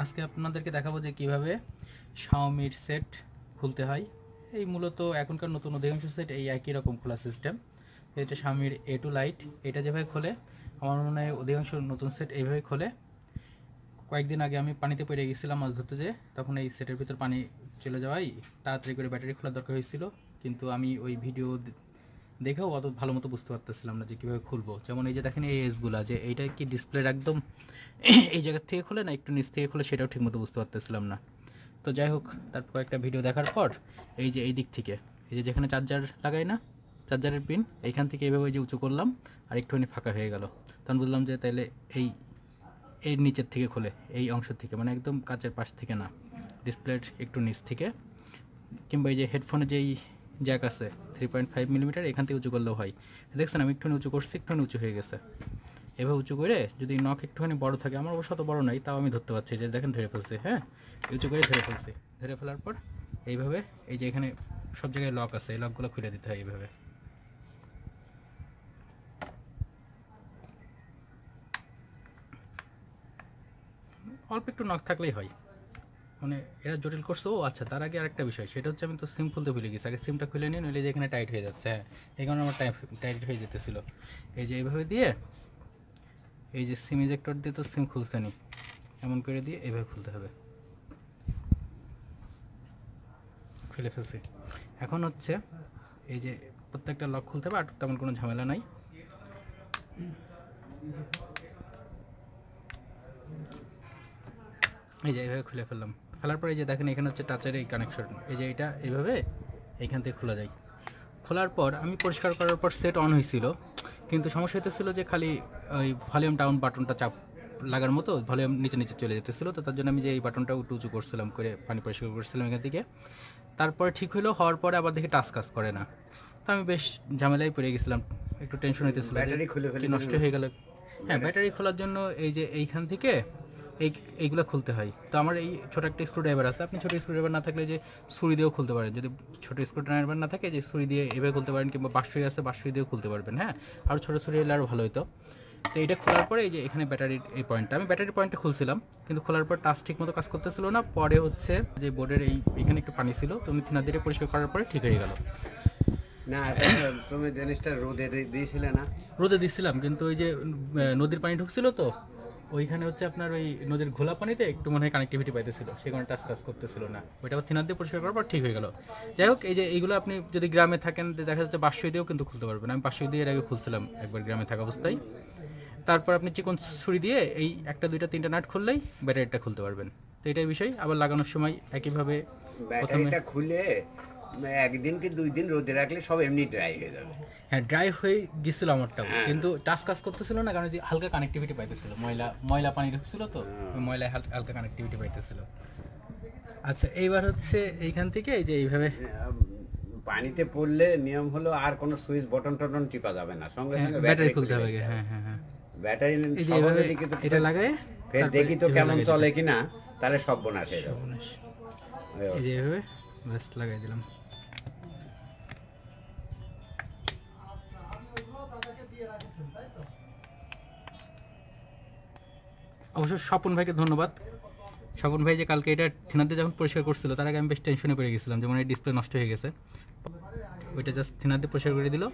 আজকে আপনাদেরকে দেখাবো যে কিভাবে শাওমির সেট খুলতে হয় এই মূলত এখনকার নতুন অধিকাংশ সেট এই একই রকম খোলা সিস্টেম এটা শাওমির এ টু লাইট এটা যেভাবে খোলে আমার মনে হয় অধিকাংশ নতুন সেট এইভাবে খোলে কয়েকদিন আগে আমি পানিতে পেরে গেছিলাম মাছ ধরতে যে তখন এই সেটের ভিতর পানি চলে যাওয়াই তাড়াতাড়ি করে ব্যাটারি খোলার দরকার হয়েছিল কিন্তু আমি ওই ভিডিও দেখেও অত ভালো মতো বুঝতে পারতেছিলাম না যে কীভাবে খুলবো যেমন এই যে দেখেন এই এসগুলো যে এইটা কি ডিসপ্লের একদম এই জায়গার থেকে খুলে না একটু নিচ থেকে খুলে সেটাও ঠিকমতো বুঝতে পারতেছিলাম না তো যাই হোক তারপর একটা ভিডিও দেখার পর এই যে এই দিক থেকে এই যে যেখানে চার্জার লাগাই না চার্জারের পিন এইখান থেকে এইভাবে যে উঁচু করলাম আর একটুখানি ফাঁকা হয়ে গেল তখন বুঝলাম যে তাহলে এই এর নিচের থেকে খোলে এই অংশ থেকে মানে একদম কাচের পাশ থেকে না ডিসপ্লের একটু নিচ থেকে কিংবা এই যে হেডফোনে যেই জ্যাক আছে থ্রি পয়েন্ট ফাইভ মিলিমিটার এখান থেকে উঁচু করলেও হয় দেখছেন আমি একটুখানি উঁচু করছি একটুখানি উঁচু হয়ে গেছে এভাবে উঁচু করে যদি নখ একটুখানি বড় থাকে আমার অবশ্য তো বড় নাই তাও আমি ধরতে পারছি যে দেখেন ধরে ফেলছি হ্যাঁ উঁচু করে ধরে ফেলছি ধরে ফেলার পর এইভাবে এই যে এখানে সব জায়গায় লক আছে এই লকগুলো খুলে দিতে হয় এইভাবে অল্প একটু নখ থাকলেই হয় মানে এরা জটিল করছে ও আচ্ছা তার আগে আরেকটা বিষয় সেটা হচ্ছে আমি তো সিম খুলতে ভুলে গেছি আগে সিমটা খুলে নিই নইলে যে এখানে টাইট হয়ে যাচ্ছে হ্যাঁ এই কারণে আমার টাইট টাইট হয়ে যেতেছিল এই যে এইভাবে দিয়ে এই যে সিম ইজেক্টর দিয়ে তো সিম খুলতে নি এমন করে দিয়ে এইভাবে খুলতে হবে খুলে ফেলছি এখন হচ্ছে এই যে প্রত্যেকটা লক খুলতে হবে আর তেমন কোনো ঝামেলা নাই এই যে এইভাবে খুলে ফেললাম ফেলার পরে যে দেখেন এখানে হচ্ছে টাচের এই কানেকশন এই যে এটা এইভাবে এইখান থেকে খোলা যায় খোলার পর আমি পরিষ্কার করার পর সেট অন হয়েছিল কিন্তু সমস্যা হতেছিল যে খালি ওই ভলিউম ডাউন বাটনটা চাপ লাগার মতো ভলিউম নিচে নিচে চলে যেতেছিল তো তার জন্য আমি যে এই বাটনটা একটু উঁচু করছিলাম করে পানি পরিষ্কার করছিলাম এখান থেকে তারপরে ঠিক হলো হওয়ার পরে আবার দেখি টাচ কাজ করে না তো আমি বেশ ঝামেলায় পড়ে গেছিলাম একটু টেনশন হইতেছিল নষ্ট হয়ে গেল হ্যাঁ ব্যাটারি খোলার জন্য এই যে এইখান থেকে এই এইগুলো খুলতে হয় তো আমার এই ছোটো একটা স্ক্রুড্রাইভার আছে আপনি ছোটো ড্রাইভার না থাকলে যে ছুরি দিয়েও খুলতে পারেন যদি ছোটো ড্রাইভার না থাকে যে ছুরি দিয়ে এভাবে খুলতে পারেন কিংবা বাঁশুরি আছে বাঁশুরি দিয়েও খুলতে পারবেন হ্যাঁ আর ছোটো ছুরি এলে আরও ভালো হতো তো এটা খোলার পরে এই যে এখানে ব্যাটারির এই পয়েন্টটা আমি ব্যাটারির পয়েন্টটা খুলছিলাম কিন্তু খোলার পর টাচ ঠিক মতো কাজ করতেছিল না পরে হচ্ছে যে বোর্ডের এই এখানে একটু পানি ছিল তুমি থিনার দিয়ে পরিষ্কার করার পরে ঠিক হয়ে গেল না তুমি জিনিসটা রোদে দিয়েছিলে না রোদে দিচ্ছিলাম কিন্তু ওই যে নদীর পানি ঢুকছিল তো ওইখানে হচ্ছে আপনার ওই নদীর ঘোলা পানিতে একটু মনে হয় কানেক্টিভিটি পাইতেছিল সে কারণে টাচ কাজ করতেছিল না ওইটা আবার থিনার দিয়ে পরিষ্কার করার পর ঠিক হয়ে গেল যাই হোক এই যে এইগুলো আপনি যদি গ্রামে থাকেন দেখা যাচ্ছে বাঁশই দিয়েও কিন্তু খুলতে পারবেন আমি বাঁশই দিয়ে এর আগে খুলছিলাম একবার গ্রামে থাকা অবস্থায় তারপর আপনি চিকন ছুরি দিয়ে এই একটা দুইটা তিনটা নাট খুললেই ব্যাটারিটা খুলতে পারবেন তো এটাই বিষয় আবার লাগানোর সময় একইভাবে প্রথমে খুলে মানে একদিন কি দুই দিন রোদে রাখলে সব এমনি ড্রাই হয়ে যাবে হ্যাঁ ড্রাই হয়ে গেছিল আমারটাও হ্যাঁ। কিন্তু টাচ কাজ করতেছিল না কারণ যে হালকা কানেক্টিভিটি পাইতেছিল ময়লা ময়লা পানি ঢুকছিল তো হ্যাঁ। ময়লা হালকা কানেক্টিভিটি পাইতেছিল আচ্ছা এইবার হচ্ছে এইখান থেকে এই যে এইভাবে হ্যাঁ, পানিতে পড়লে নিয়ম হলো আর কোনো সুইচ বটন টটন টিপা যাবে না সঙ্গে সঙ্গে ব্যাটারি খুলতে হবে হ্যাঁ হ্যাঁ হ্যাঁ ব্যাটারি দিকে তো এটা লাগায় ফের দেখি তো কেমন চলে কিনা তাহলে সব বোনাস হয়ে যাবে এই যে এইভাবে ব্যাস লাগাই দিলাম অবশ্য স্বপন ভাইকে ধন্যবাদ স্বপন ভাই যে কালকে এটা থিনাতে যখন পরিষ্কার করছিল তার আগে আমি বেশ টেনশনে পড়ে গেছিলাম যেমন এই ডিসপ্লে নষ্ট হয়ে গেছে ওইটা জাস্ট থিনাতে পরিষ্কার করে দিল